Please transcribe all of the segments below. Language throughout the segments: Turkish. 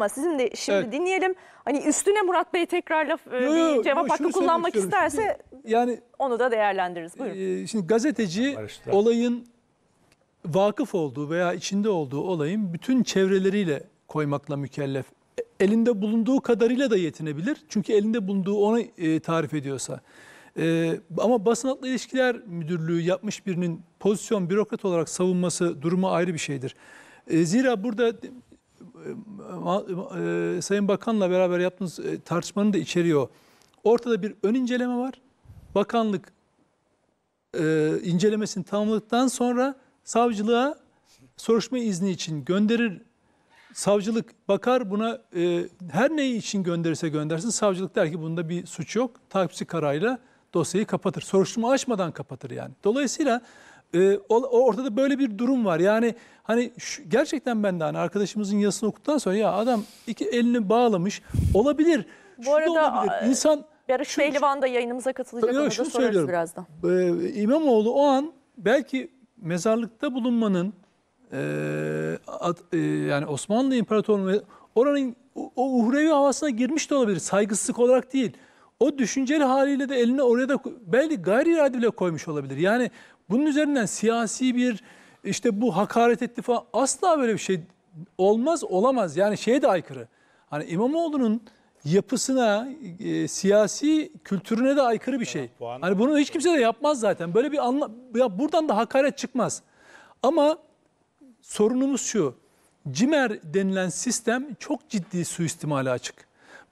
ama sizin de şimdi evet. dinleyelim. Hani üstüne Murat Bey tekrar laf, e, yo, yo, cevap yo, hakkı kullanmak isterse yani onu da değerlendiririz. Buyurun. E, şimdi gazeteci Barıştı. olayın vakıf olduğu veya içinde olduğu olayın bütün çevreleriyle koymakla mükellef. E, elinde bulunduğu kadarıyla da yetinebilir. Çünkü elinde bulunduğu onu e, tarif ediyorsa. Ee, ama basın hatlı ilişkiler müdürlüğü yapmış birinin pozisyon bürokrat olarak savunması durumu ayrı bir şeydir. Ee, zira burada e, Sayın Bakan'la beraber yaptığımız e, tartışmanın da içeriyor. Ortada bir ön inceleme var. Bakanlık e, incelemesini tamamladıktan sonra savcılığa soruşturma izni için gönderir. Savcılık bakar buna e, her neyi için gönderirse göndersin. Savcılık der ki bunda bir suç yok. Takipçi kararıyla dosyayı kapatır. Soruşturma açmadan kapatır yani. Dolayısıyla e, o, ortada böyle bir durum var. Yani hani şu, gerçekten ben de hani arkadaşımızın yazısını okuduktan sonra ya adam iki elini bağlamış olabilir. Bu şu arada olabilir. E, insan Yarış şu, Pehlivan da yayınımıza katılacak. Yok, onu şunu sorarız söylüyorum. birazdan. Ee, İmamoğlu o an belki mezarlıkta bulunmanın e, at, e, yani Osmanlı İmparatorluğu oranın o, o uhrevi havasına girmiş de olabilir. Saygısızlık olarak değil o düşünceli haliyle de eline oraya da belli gayri irade bile koymuş olabilir. Yani bunun üzerinden siyasi bir işte bu hakaret etti falan asla böyle bir şey olmaz olamaz. Yani şeye de aykırı. Hani İmamoğlu'nun yapısına, e, siyasi kültürüne de aykırı bir şey. Evet, bu hani bunu hiç şey. kimse de yapmaz zaten. Böyle bir anla ya buradan da hakaret çıkmaz. Ama sorunumuz şu. CİMER denilen sistem çok ciddi suistimale açık.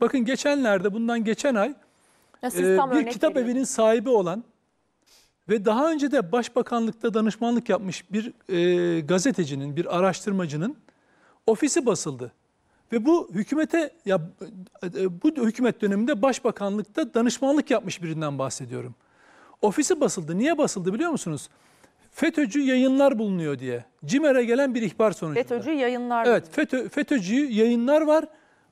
Bakın geçenlerde bundan geçen ay ya siz ee, tam bir örnek kitap veriyorsunuz. evinin sahibi olan ve daha önce de başbakanlıkta danışmanlık yapmış bir e, gazetecinin, bir araştırmacının ofisi basıldı. Ve bu hükümete ya e, bu hükümet döneminde başbakanlıkta danışmanlık yapmış birinden bahsediyorum. Ofisi basıldı. Niye basıldı biliyor musunuz? FETÖ'cü yayınlar bulunuyor diye. CİMER'e gelen bir ihbar sonucunda. FETÖ'cü yayınlar. Evet, FETÖ, FETÖ'cü yayınlar var.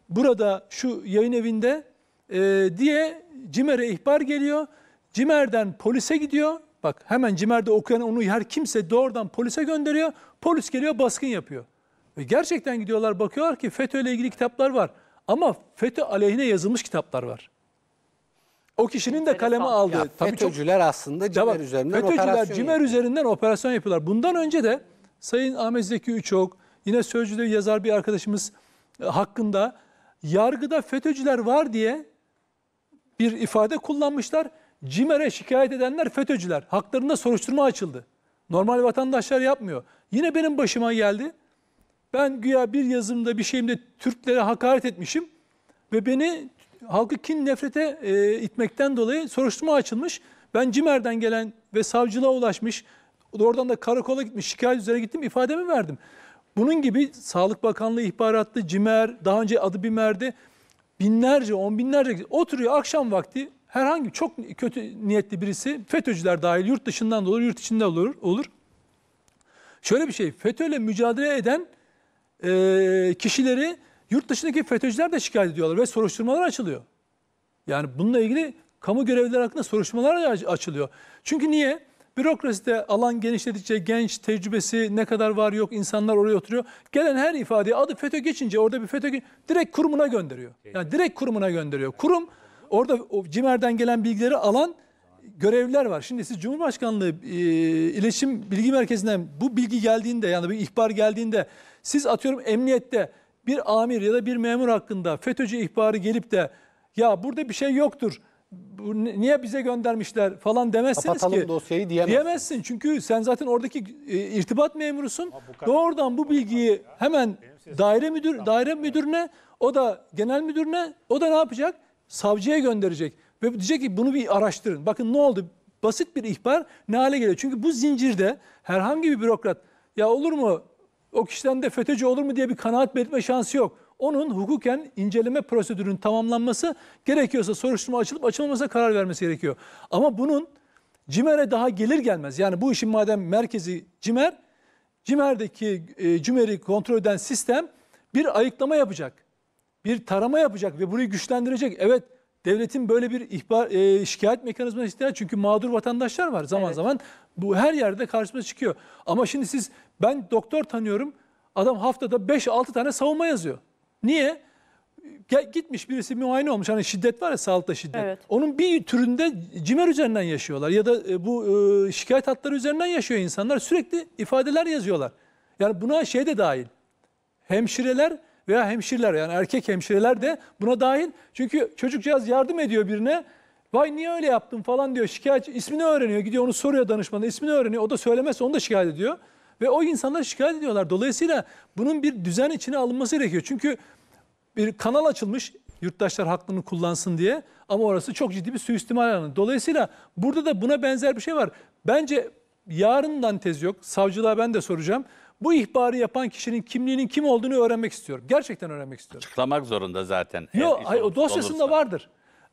Burada şu yayın evinde e, diye Cimer'e ihbar geliyor. Cimer'den polise gidiyor. Bak hemen Cimer'de okuyan onu her kimse doğrudan polise gönderiyor. Polis geliyor baskın yapıyor. Ve gerçekten gidiyorlar bakıyorlar ki FETÖ ile ilgili kitaplar var. Ama FETÖ aleyhine yazılmış kitaplar var. O kişinin de kaleme aldığı. Ya, Tabii FETÖ'cüler çok, aslında Cimer bak, üzerinden FETÖ'cüler operasyon FETÖ'cüler CİMER yapıyor. üzerinden operasyon yapıyorlar. Bundan önce de Sayın Ahmet Zeki Üçok, yine Sözcü'de yazar bir arkadaşımız e, hakkında yargıda FETÖ'cüler var diye bir ifade kullanmışlar. CİMER'e şikayet edenler FETÖ'cüler. Haklarında soruşturma açıldı. Normal vatandaşlar yapmıyor. Yine benim başıma geldi. Ben güya bir yazımda bir şeyimde Türklere hakaret etmişim ve beni halkı kin nefrete e, itmekten dolayı soruşturma açılmış. Ben CİMER'den gelen ve savcılığa ulaşmış, oradan da karakola gitmiş, şikayet üzere gittim, ifademi verdim. Bunun gibi Sağlık Bakanlığı ihbaratlı, CİMER, daha önce adı BİMER'di binlerce, on binlerce oturuyor akşam vakti herhangi çok kötü niyetli birisi FETÖ'cüler dahil yurt dışından da olur, yurt içinde olur. olur. Şöyle bir şey, FETÖ'yle mücadele eden e, kişileri yurt dışındaki FETÖ'cüler de şikayet ediyorlar ve soruşturmalar açılıyor. Yani bununla ilgili kamu görevlileri hakkında soruşturmalar açılıyor. Çünkü niye? Bürokraside alan genişledikçe genç tecrübesi ne kadar var yok insanlar oraya oturuyor. Gelen her ifadeye adı FETÖ geçince orada bir FETÖ direkt kurumuna gönderiyor. Yani direkt kurumuna gönderiyor. Kurum orada o CİMER'den gelen bilgileri alan görevliler var. Şimdi siz Cumhurbaşkanlığı e, İletişim Bilgi Merkezi'nden bu bilgi geldiğinde yani bir ihbar geldiğinde siz atıyorum emniyette bir amir ya da bir memur hakkında FETÖ'cü ihbarı gelip de ya burada bir şey yoktur bu niye bize göndermişler falan demezsiniz Kapatalım ki. dosyayı diyemezsin. Diyemezsin çünkü sen zaten oradaki e, irtibat memurusun. Bu Doğrudan bu bilgiyi hemen daire müdür daire müdürüne, o da genel müdürüne, o da ne yapacak? Savcıya gönderecek ve diyecek ki bunu bir araştırın. Bakın ne oldu? Basit bir ihbar ne hale geliyor? Çünkü bu zincirde herhangi bir bürokrat ya olur mu? O kişiden de FETÖ'cü olur mu diye bir kanaat belirtme şansı yok onun hukuken inceleme prosedürünün tamamlanması gerekiyorsa soruşturma açılıp açılmamasına karar vermesi gerekiyor. Ama bunun CİMER'e daha gelir gelmez yani bu işin madem merkezi CİMER, CİMER'deki e, CİMER'i kontrol eden sistem bir ayıklama yapacak. Bir tarama yapacak ve burayı güçlendirecek. Evet devletin böyle bir ihbar, e, şikayet mekanizması ihtiyaç çünkü mağdur vatandaşlar var zaman evet. zaman. Bu her yerde karşımıza çıkıyor. Ama şimdi siz ben doktor tanıyorum adam haftada 5-6 tane savunma yazıyor. Niye? Gitmiş birisi muayene olmuş. Hani şiddet var ya sağlıkta şiddet. Evet. Onun bir türünde cimer üzerinden yaşıyorlar. Ya da e, bu e, şikayet hatları üzerinden yaşıyor insanlar. Sürekli ifadeler yazıyorlar. Yani buna şey de dahil. Hemşireler veya hemşireler yani erkek hemşireler de buna dahil. Çünkü çocukcağız yardım ediyor birine. Vay niye öyle yaptın falan diyor. Şikayet ismini öğreniyor. Gidiyor onu soruyor danışmanı. ismini öğreniyor. O da söylemezse onu da şikayet ediyor. Ve o insanlar şikayet ediyorlar. Dolayısıyla bunun bir düzen içine alınması gerekiyor. Çünkü bir kanal açılmış yurttaşlar hakkını kullansın diye ama orası çok ciddi bir suistimal alanı. Dolayısıyla burada da buna benzer bir şey var. Bence yarından tez yok. Savcılığa ben de soracağım. Bu ihbarı yapan kişinin kimliğinin kim olduğunu öğrenmek istiyorum. Gerçekten öğrenmek istiyorum. Açıklamak zorunda zaten. Yok, hayır, dosyasında olursa. vardır.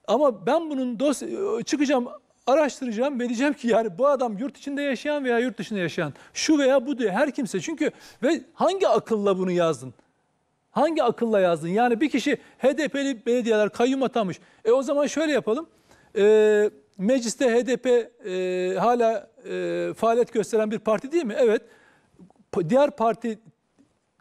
Ama ben bunun dosya çıkacağım araştıracağım ve diyeceğim ki yani bu adam yurt içinde yaşayan veya yurt dışında yaşayan şu veya bu diye her kimse çünkü ve hangi akılla bunu yazdın? Hangi akılla yazdın? Yani bir kişi HDP'li belediyeler kayyum atamış. E o zaman şöyle yapalım. E, mecliste HDP e, hala e, faaliyet gösteren bir parti değil mi? Evet. Diğer parti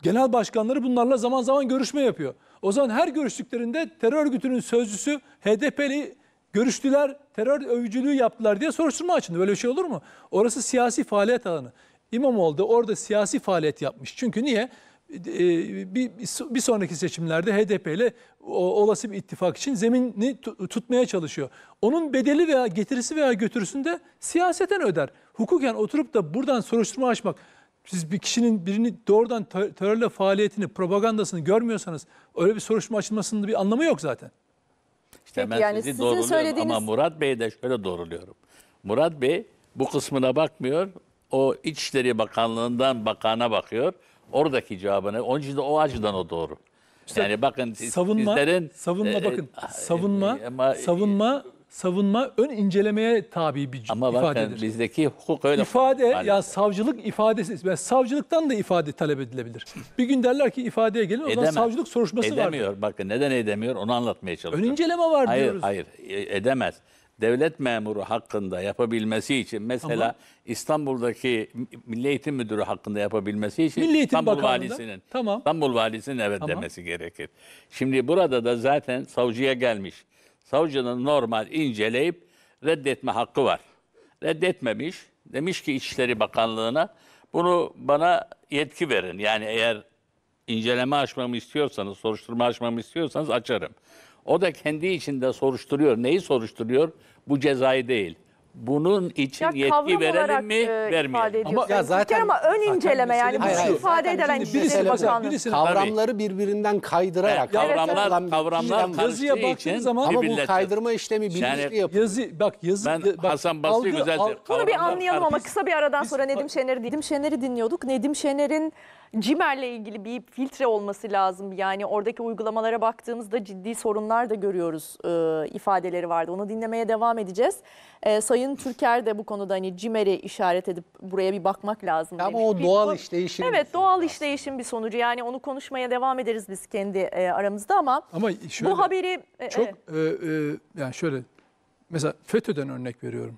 genel başkanları bunlarla zaman zaman görüşme yapıyor. O zaman her görüştüklerinde terör örgütünün sözcüsü HDP'li Görüştüler, terör övücülüğü yaptılar diye soruşturma açıldı. Böyle bir şey olur mu? Orası siyasi faaliyet alanı. İmamoğlu da orada siyasi faaliyet yapmış. Çünkü niye? E, bir, bir sonraki seçimlerde HDP ile olası bir ittifak için zemini tutmaya çalışıyor. Onun bedeli veya getirisi veya götürüsünü de siyaseten öder. Hukuken oturup da buradan soruşturma açmak, siz bir kişinin birini doğrudan terörle faaliyetini, propagandasını görmüyorsanız öyle bir soruşturma açılmasının bir anlamı yok zaten. İşte Peki, hemen yani sizi sizin doğruluyorum söylediğiniz- ama Murat Bey'i de şöyle doğruluyorum. Murat Bey bu kısmına bakmıyor. O İçişleri Bakanlığı'ndan bakana bakıyor. Oradaki cevabını. Onun için de o açıdan o doğru. yani bakın siz- savunma, sizlerin savunma e, bakın. e, Savunma, e, ama- savunma savunma ön incelemeye tabi bir Ama ifadedir. Ama bizdeki hukuk öyle. İfade ya savcılık ifadesi ve yani savcılıktan da ifade talep edilebilir. Bir gün derler ki ifadeye gelin ondan Edemez. savcılık soruşması var. Edemiyor vardır. bakın neden edemiyor onu anlatmaya çalışıyorum. Ön inceleme var hayır, diyoruz. Hayır hayır e, edemez. Devlet memuru hakkında yapabilmesi için mesela Ama, İstanbul'daki Milli Eğitim Müdürü hakkında yapabilmesi için Milli Eğitim İstanbul Bakanlı'da. Valisi'nin tamam. İstanbul Valisi'nin evet tamam. demesi gerekir. Şimdi burada da zaten savcıya gelmiş savcının normal inceleyip reddetme hakkı var. Reddetmemiş. Demiş ki İçişleri Bakanlığı'na bunu bana yetki verin. Yani eğer inceleme açmamı istiyorsanız, soruşturma açmamı istiyorsanız açarım. O da kendi içinde soruşturuyor. Neyi soruşturuyor? Bu cezai değil bunun için Ya yetki olarak, verelim mi, e, ifade vermeyelim mi? ediyorsunuz. ya zaten- Bir kere ama ön inceleme yani bunu Hayır, hayır. ifade Zaten eden şimdi İçişleri mesela- Bakanlığı. birisi- Kavramları birbirinden kaydırarak. Evet, kavramlar- yapılan bir kavramlar işlem bu. karıştığı Yazıya baktığın için zaman- Ama bu birbirine- kaydırma işlemi bilinçli Yani- yapılıyor. Yazı bak yazı Ben ya- bak, Hasan Basri güzelce- Bunu bir Kavramlar anlayalım ama karıştı. kısa bir aradan sonra Nedim Şener'i Nedim Şener'i dinliyorduk. Nedim Şener'in CİMER'le ilgili bir filtre olması lazım. Yani oradaki uygulamalara baktığımızda ciddi sorunlar da görüyoruz e, ifadeleri vardı. Onu dinlemeye devam edeceğiz. E, Sayın Türker de bu konuda hani CİMER'i işaret edip buraya bir bakmak lazım Ama demiş. o doğal işleyişin. Evet doğal işleyişin bir sonucu. Yani onu konuşmaya devam ederiz biz kendi e, aramızda ama, ama şöyle, bu haberi... E, çok e, e, e, yani şöyle mesela FETÖ'den örnek veriyorum.